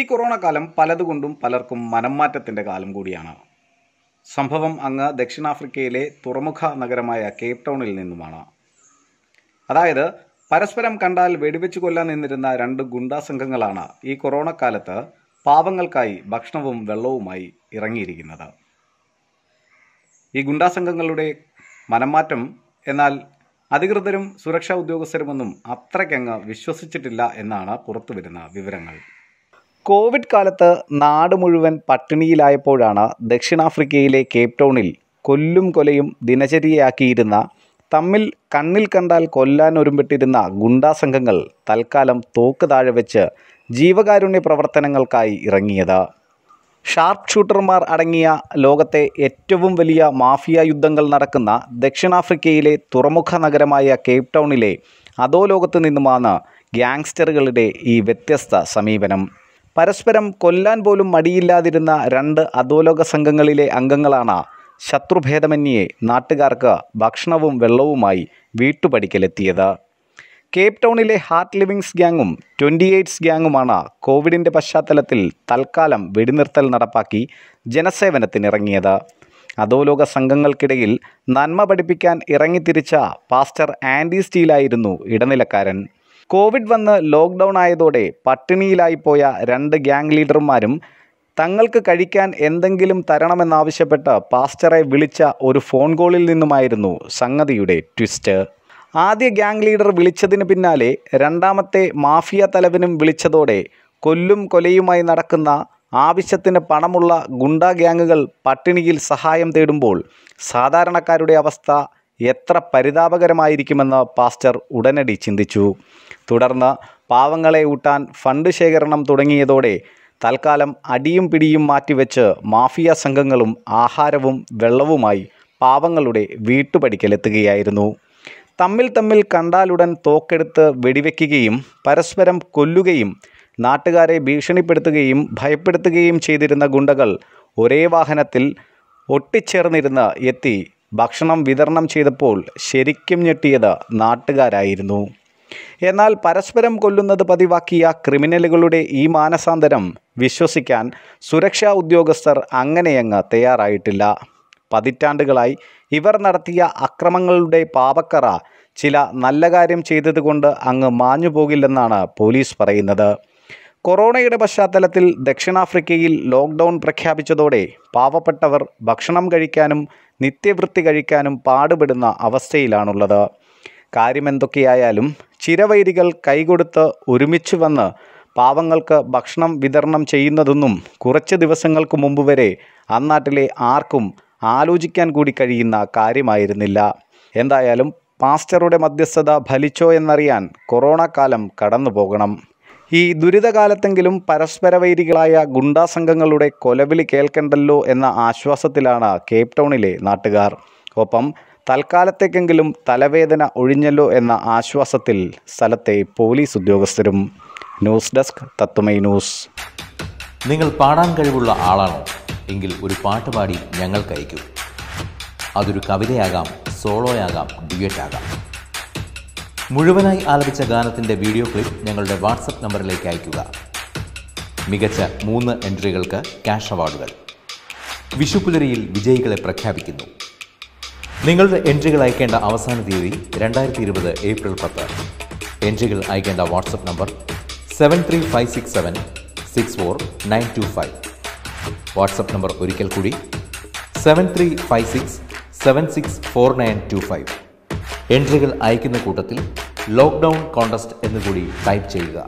ഈ കൊറോണ കാലം പലതുകൊണ്ടും പലർക്കും മനംമാറ്റത്തിൻ്റെ കാലം കൂടിയാണ് സംഭവം അങ്ങ് ദക്ഷിണാഫ്രിക്കയിലെ തുറമുഖ നഗരമായ കേപ് ടൗണിൽ നിന്നുമാണ് അതായത് പരസ്പരം കണ്ടാൽ വെടിവെച്ചു കൊല്ലാൻ നിന്നിരുന്ന രണ്ട് ഗുണ്ടാ സംഘങ്ങളാണ് ഈ കൊറോണ കാലത്ത് പാവങ്ങൾക്കായി ഭക്ഷണവും വെള്ളവുമായി ഇറങ്ങിയിരിക്കുന്നത് ഈ ഗുണ്ടാ സംഘങ്ങളുടെ മനംമാറ്റം എന്നാൽ അധികൃതരും സുരക്ഷാ ഉദ്യോഗസ്ഥരുമൊന്നും അത്രയ്ക്കങ്ങ് വിശ്വസിച്ചിട്ടില്ല എന്നാണ് പുറത്തുവരുന്ന വിവരങ്ങൾ കോവിഡ് കാലത്ത് നാട് മുഴുവൻ പട്ടിണിയിലായപ്പോഴാണ് ദക്ഷിണാഫ്രിക്കയിലെ കേപ് ടൗണിൽ കൊല്ലും കൊലയും ദിനചര്യയാക്കിയിരുന്ന തമ്മിൽ കണ്ണിൽ കണ്ടാൽ കൊല്ലാൻ ഒരുമ്പിട്ടിരുന്ന ഗുണ്ടാ സംഘങ്ങൾ തൽക്കാലം തോക്ക് താഴെ വെച്ച് ജീവകാരുണ്യ പ്രവർത്തനങ്ങൾക്കായി ഇറങ്ങിയത് ഷാർപ്പ് ഷൂട്ടർമാർ അടങ്ങിയ ലോകത്തെ ഏറ്റവും വലിയ മാഫിയ യുദ്ധങ്ങൾ നടക്കുന്ന ദക്ഷിണാഫ്രിക്കയിലെ തുറമുഖ നഗരമായ കേപ് ടൗണിലെ അതോ ലോകത്ത് നിന്നുമാണ് ഗ്യാങ്സ്റ്ററുകളുടെ ഈ വ്യത്യസ്ത സമീപനം പരസ്പരം കൊല്ലാൻ പോലും മടിയില്ലാതിരുന്ന രണ്ട് അധോലോക സംഘങ്ങളിലെ അംഗങ്ങളാണ് ശത്രുഭേദമന്യെ നാട്ടുകാർക്ക് ഭക്ഷണവും വെള്ളവുമായി വീട്ടുപടിക്കലെത്തിയത് കേപ്പ് ടൗണിലെ ഹാർട്ട് ലിവിങ്സ് ഗ്യാങ്ങും ട്വൻറ്റി എയ്റ്റ്സ് ഗ്യാങ്ങുമാണ് കോവിഡിൻ്റെ പശ്ചാത്തലത്തിൽ തൽക്കാലം വെടിനിർത്തൽ നടപ്പാക്കി ജനസേവനത്തിനിറങ്ങിയത് അധോലോക സംഘങ്ങൾക്കിടയിൽ നന്മ പഠിപ്പിക്കാൻ ഇറങ്ങിത്തിരിച്ച പാസ്റ്റർ ആൻഡി സ്റ്റീലായിരുന്നു ഇടനിലക്കാരൻ കോവിഡ് വന്ന് ലോക്ക്ഡൗൺ ആയതോടെ പട്ടിണിയിലായിപ്പോയ രണ്ട് ഗ്യാങ് ലീഡർമാരും തങ്ങൾക്ക് കഴിക്കാൻ എന്തെങ്കിലും തരണമെന്നാവശ്യപ്പെട്ട് പാസ്റ്ററെ വിളിച്ച ഒരു ഫോൺ കോളിൽ നിന്നുമായിരുന്നു സംഗതിയുടെ ട്വിസ്റ്റ് ആദ്യ ഗ്യാങ് ലീഡർ വിളിച്ചതിന് പിന്നാലെ രണ്ടാമത്തെ മാഫിയ തലവനും വിളിച്ചതോടെ കൊല്ലും കൊലയുമായി നടക്കുന്ന ആവശ്യത്തിന് പണമുള്ള ഗുണ്ടാ ഗ്യാങ്ങുകൾ പട്ടിണിയിൽ സഹായം തേടുമ്പോൾ സാധാരണക്കാരുടെ അവസ്ഥ എത്ര പരിതാപകരമായിരിക്കുമെന്ന് പാസ്റ്റർ ഉടനടി ചിന്തിച്ചു തുടർന്ന് പാവങ്ങളെ ഊട്ടാൻ ഫണ്ട് ശേഖരണം തുടങ്ങിയതോടെ തൽക്കാലം അടിയും പിടിയും മാറ്റിവെച്ച് മാഫിയ സംഘങ്ങളും ആഹാരവും വെള്ളവുമായി പാവങ്ങളുടെ വീട്ടുപടിക്കലെത്തുകയായിരുന്നു തമ്മിൽ തമ്മിൽ കണ്ടാലുടൻ തോക്കെടുത്ത് വെടിവെക്കുകയും പരസ്പരം കൊല്ലുകയും നാട്ടുകാരെ ഭീഷണിപ്പെടുത്തുകയും ഭയപ്പെടുത്തുകയും ചെയ്തിരുന്ന ഗുണ്ടകൾ ഒരേ വാഹനത്തിൽ ഒട്ടിച്ചേർന്നിരുന്ന് എത്തി ഭക്ഷണം വിതരണം ചെയ്തപ്പോൾ ശരിക്കും ഞെട്ടിയത് നാട്ടുകാരായിരുന്നു എന്നാൽ പരസ്പരം കൊല്ലുന്നത് പതിവാക്കിയ ക്രിമിനലുകളുടെ ഈ മാനസാന്തരം വിശ്വസിക്കാൻ സുരക്ഷാ ഉദ്യോഗസ്ഥർ അങ്ങനെയങ്ങ് തയ്യാറായിട്ടില്ല പതിറ്റാണ്ടുകളായി ഇവർ നടത്തിയ അക്രമങ്ങളുടെ പാപക്കറ ചില നല്ല കാര്യം ചെയ്തതുകൊണ്ട് അങ്ങ് മാഞ്ഞു പോകില്ലെന്നാണ് പോലീസ് പറയുന്നത് കൊറോണയുടെ പശ്ചാത്തലത്തിൽ ദക്ഷിണാഫ്രിക്കയിൽ ലോക്ക്ഡൗൺ പ്രഖ്യാപിച്ചതോടെ പാവപ്പെട്ടവർ ഭക്ഷണം കഴിക്കാനും നിത്യവൃത്തി കഴിക്കാനും പാടുപെടുന്ന അവസ്ഥയിലാണുള്ളത് കാര്യമെന്തൊക്കെയായാലും ചിരവൈരികൾ കൈകൊടുത്ത് ഒരുമിച്ച് വന്ന് പാവങ്ങൾക്ക് ഭക്ഷണം വിതരണം ചെയ്യുന്നതൊന്നും കുറച്ച് ദിവസങ്ങൾക്ക് മുമ്പ് വരെ അന്നാട്ടിലെ ആർക്കും ആലോചിക്കാൻ കൂടി കഴിയുന്ന കാര്യമായിരുന്നില്ല എന്തായാലും പാസ്റ്ററുടെ മധ്യസ്ഥത ഫലിച്ചോ എന്നറിയാൻ കൊറോണ കാലം കടന്നു പോകണം ഈ ദുരിതകാലത്തെങ്കിലും പരസ്പരവൈരികളായ ഗുണ്ടാസംഘങ്ങളുടെ കൊലവിളി കേൾക്കണ്ടല്ലോ എന്ന ആശ്വാസത്തിലാണ് കേപ് ടൗണിലെ നാട്ടുകാർ ഒപ്പം തൽക്കാലത്തേക്കെങ്കിലും തലവേദന ഒഴിഞ്ഞല്ലോ എന്ന ആശ്വാസത്തിൽ സ്ഥലത്തെ പോലീസ് ഉദ്യോഗസ്ഥരും ന്യൂസ് ഡെസ്ക് തത്തുമൈ ന്യൂസ് നിങ്ങൾ പാടാൻ കഴിവുള്ള ആളാണോ എങ്കിൽ ഒരു പാട്ട് പാടി ഞങ്ങൾക്കയക്കും അതൊരു കവിതയാകാം സോളോയാകാം ആകാം മുഴുവനായി ആലപിച്ച ഗാനത്തിൻ്റെ വീഡിയോ ക്ലിപ്പ് ഞങ്ങളുടെ വാട്സപ്പ് നമ്പറിലേക്ക് അയയ്ക്കുക മികച്ച മൂന്ന് എൻട്രികൾക്ക് ക്യാഷ് അവാർഡുകൾ വിഷുപുലരിയിൽ വിജയികളെ പ്രഖ്യാപിക്കുന്നു നിങ്ങളുടെ എൻട്രികൾ അയക്കേണ്ട അവസാന തീയതി രണ്ടായിരത്തി ഇരുപത് ഏപ്രിൽ പത്ത് എൻട്രികൾ അയക്കേണ്ട WhatsApp number seven three five six seven six four nine two five WhatsApp number ഒരിക്കൽ കൂടി seven three five six seven six four nine two five എൻട്രികൾ അയക്കുന്ന കൂട്ടത്തിൽ ലോക്ക്ഡൗൺ കോണ്ടസ്റ്റ് എന്നുകൂടി ടൈപ്പ് ചെയ്യുക